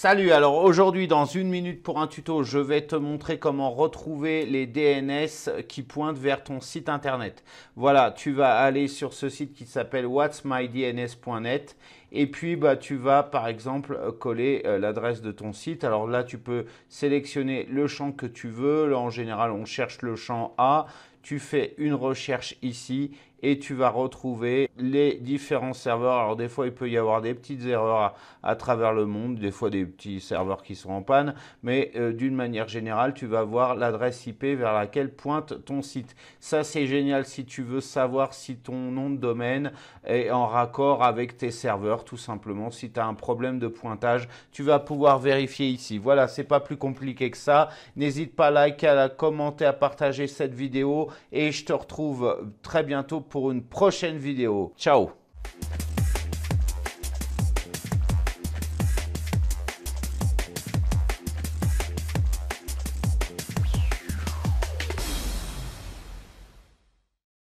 Salut, alors aujourd'hui dans une minute pour un tuto, je vais te montrer comment retrouver les DNS qui pointent vers ton site internet. Voilà, tu vas aller sur ce site qui s'appelle whatsmydns.net et puis bah, tu vas par exemple coller euh, l'adresse de ton site. Alors là, tu peux sélectionner le champ que tu veux. Là, en général, on cherche le champ A tu fais une recherche ici et tu vas retrouver les différents serveurs. Alors des fois, il peut y avoir des petites erreurs à, travers le monde, des fois des petits serveurs qui sont en panne, mais euh, d'une manière générale, tu vas voir l'adresse IP vers laquelle pointe ton site. Ça, c'est génial si tu veux savoir si ton nom de domaine est en raccord avec tes serveurs, tout simplement. Si tu as un problème de pointage, tu vas pouvoir vérifier ici. Voilà, c'est pas plus compliqué que ça. N'hésite pas à liker, à commenter, à partager cette vidéo et je te retrouve très bientôt pour une prochaine vidéo. Ciao